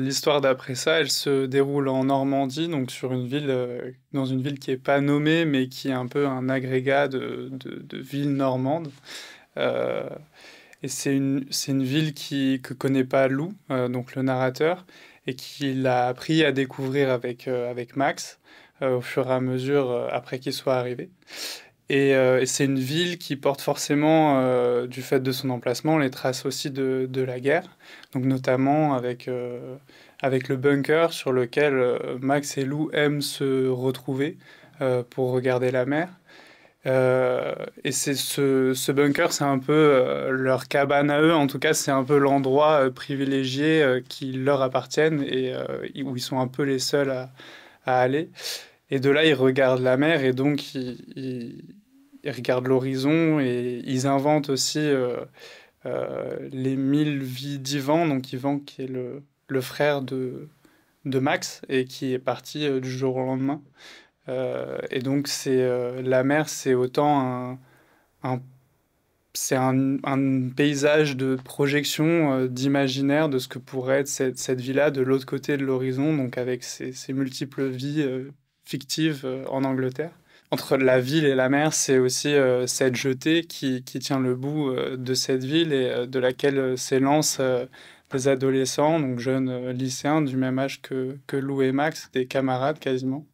L'histoire d'après ça, elle se déroule en Normandie, donc sur une ville, euh, dans une ville qui n'est pas nommée, mais qui est un peu un agrégat de, villes normandes. Euh, et c'est une, une, ville qui, ne connaît pas Lou, euh, donc le narrateur, et qu'il a appris à découvrir avec, avec Max au fur et à mesure après qu'il soit arrivé. Euh, et, c'est une ville qui porte forcément, euh, du fait de son emplacement, les traces aussi de, de la guerre. Donc notamment avec, euh, avec le bunker sur lequel Max et Lou aiment se retrouver pour regarder la mer. et c'est ce, ce, bunker, c'est un peu leur cabane à eux. En tout cas, c'est un peu l'endroit privilégié qui leur appartient et où ils sont un peu les seuls à, aller. Et de là, ils regardent la mer et donc ils, ils regardent l'horizon et ils inventent aussi euh, euh, les mille vies d'Ivan, donc Ivan qui est le, le frère de, de Max et qui est parti euh, du jour au lendemain. et donc, c'est la mer, c'est autant un, c'est un, un, paysage de projection, d'imaginaire de ce que pourrait être cette, cette villa de l'autre côté de l'horizon, donc avec ses, ses multiples vies fictives en Angleterre entre la ville et la mer, c'est aussi euh, cette jetée qui, qui, tient le bout euh, de cette ville et euh, de laquelle s'élancent des adolescents, donc jeunes lycéens du même âge que, que Lou et Max, des camarades quasiment,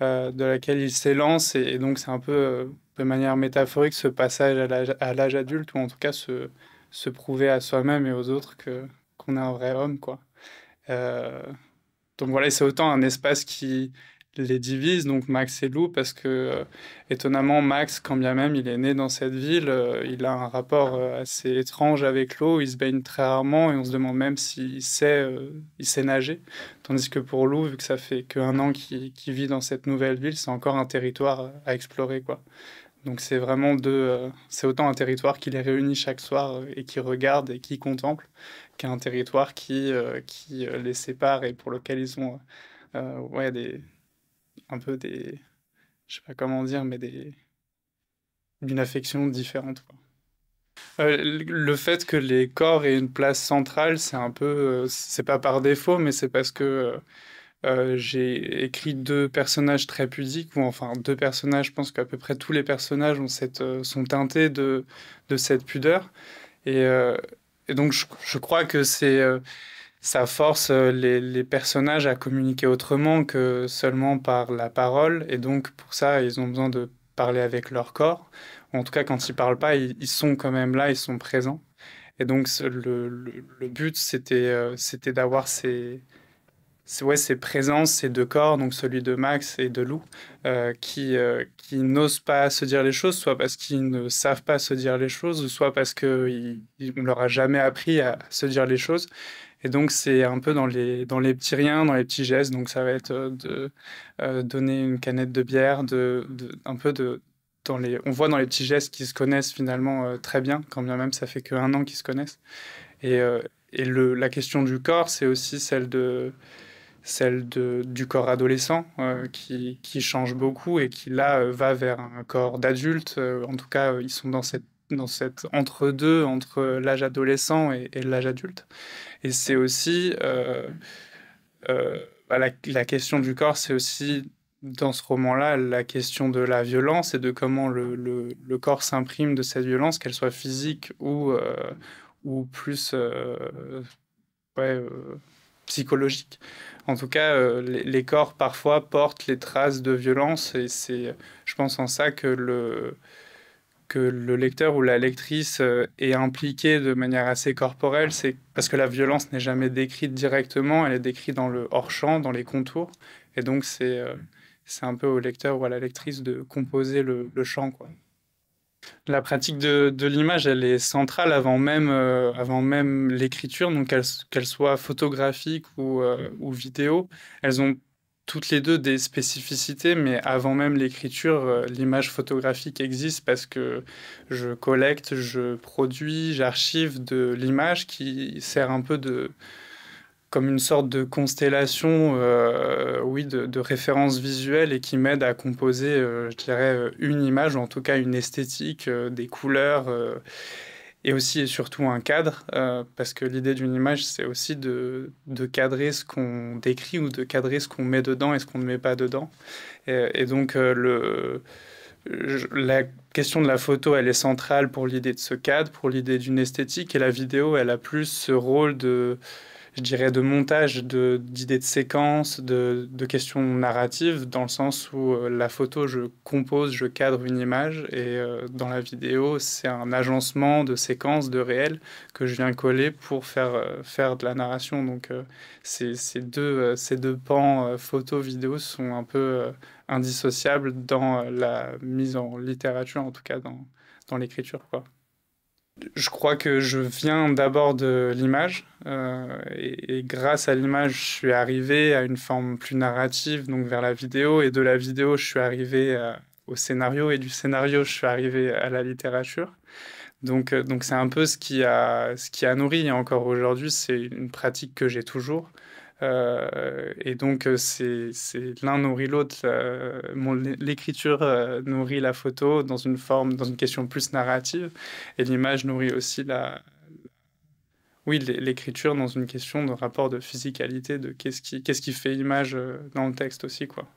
de laquelle ils s'élancent. Et, donc c'est un peu, de manière métaphorique, ce passage à l'âge adulte, ou en tout cas se, se prouver à soi-même et aux autres que qu'on est un vrai homme. quoi. donc voilà, c'est autant un espace qui les divise, donc Max et Lou, parce que euh, étonnamment, Max, quand bien même il est né dans cette ville, euh, il a un rapport euh, assez étrange avec l'eau, il se baigne très rarement et on se demande même s'il sait, il sait nager. Tandis que pour Lou, vu que ça fait qu'un an qu'il vit dans cette nouvelle ville, c'est encore un territoire à explorer. quoi. Donc c'est vraiment deux, c'est autant un territoire qui les réunit chaque soir et qui regarde et qui contemple qu'un territoire qui, qui les sépare et pour lequel ils ont ouais, des un peu des. Je sais pas comment dire, mais des. d'une affection différente. Euh, le fait que les corps aient une place centrale, c'est un peu. Euh, c'est pas par défaut, mais c'est parce que. Euh, j'ai écrit deux personnages très pudiques, ou enfin deux personnages, je pense qu'à peu près tous les personnages ont cette, sont teintés de, de cette pudeur. Et, donc je crois que c'est ça force euh, les, personnages à communiquer autrement que seulement par la parole. Et donc, pour ça, ils ont besoin de parler avec leur corps. En tout cas, quand ils parlent pas, ils, sont quand même là, ils sont présents. Et donc, le, but, c'était euh, d'avoir ces, ouais, ces présences, ces deux corps, donc celui de Max et de Lou, euh, qui, qui n'osent pas se dire les choses, soit parce qu'ils ne savent pas se dire les choses, soit parce qu'on ne leur a jamais appris à se dire les choses. Et donc, c'est un peu dans les, dans les petits riens, dans les petits gestes. Donc, ça va être euh, de euh, donner une canette de bière, de, un peu de. Dans les, on voit dans les petits gestes qu'ils se connaissent finalement euh, très bien, quand bien même ça fait qu'un an qu'ils se connaissent. Et, et le, la question du corps, c'est aussi celle, de, celle de, du corps adolescent qui, qui, change beaucoup et qui là va vers un corps d'adulte. en tout cas, ils sont dans cette dans cette entre-deux entre, l'âge adolescent et, l'âge adulte. Et c'est aussi euh, euh, bah, la, question du corps, c'est aussi dans ce roman-là la question de la violence et de comment le, le, corps s'imprime de cette violence, qu'elle soit physique ou, euh, ou plus psychologique. En tout cas, les, corps parfois portent les traces de violence et c'est, je pense, en ça que le, que le lecteur ou la lectrice euh, est impliqué de manière assez corporelle, c'est parce que la violence n'est jamais décrite directement, elle est décrite dans le hors-champ, dans les contours. Et donc, c'est euh, c'est un peu au lecteur ou à la lectrice de composer le, le champ. Quoi. La pratique de, de l'image, elle est centrale avant même, euh, avant même l'écriture, donc qu'elle soit photographique ou, ou vidéo. Elles ont toutes les deux des spécificités, mais avant même l'écriture, euh, l'image photographique existe parce que je collecte, je produis, j'archive de l'image qui sert un peu de comme une sorte de constellation euh, oui, de, référence visuelle et qui m'aide à composer, euh, je dirais, une image, en tout cas une esthétique, des couleurs et aussi et surtout un cadre, euh, parce que l'idée d'une image, c'est aussi de, de, cadrer ce qu'on décrit ou de cadrer ce qu'on met dedans et ce qu'on ne met pas dedans. Et, donc, euh, le, la question de la photo, elle est centrale pour l'idée de ce cadre, pour l'idée d'une esthétique, et la vidéo, elle a plus ce rôle de je dirais, de montage, d'idées de, séquences, de, de, questions narratives, dans le sens où euh, la photo, je compose, je cadre une image, et euh, dans la vidéo, c'est un agencement de séquences, de réels que je viens coller pour faire, euh, faire de la narration. Donc ces, c'est deux, deux pans photo-vidéo sont un peu indissociables dans la mise en littérature, en tout cas dans, dans l'écriture. quoi je crois que je viens d'abord de l'image euh, et, grâce à l'image, je suis arrivé à une forme plus narrative, donc vers la vidéo, et de la vidéo, je suis arrivé euh, au scénario, et du scénario, je suis arrivé à la littérature. Donc, euh, donc c'est un peu ce qui a, ce qui a nourri, et encore aujourd'hui, c'est une pratique que j'ai toujours. Euh, et donc, euh, c'est l'un nourrit l'autre. Euh, l'écriture nourrit la photo dans une forme, dans une question plus narrative, et l'image nourrit aussi la. Oui, l'écriture dans une question de rapport de physicalité, de qu'est-ce qui, qu'est-ce qui fait image dans le texte aussi, quoi.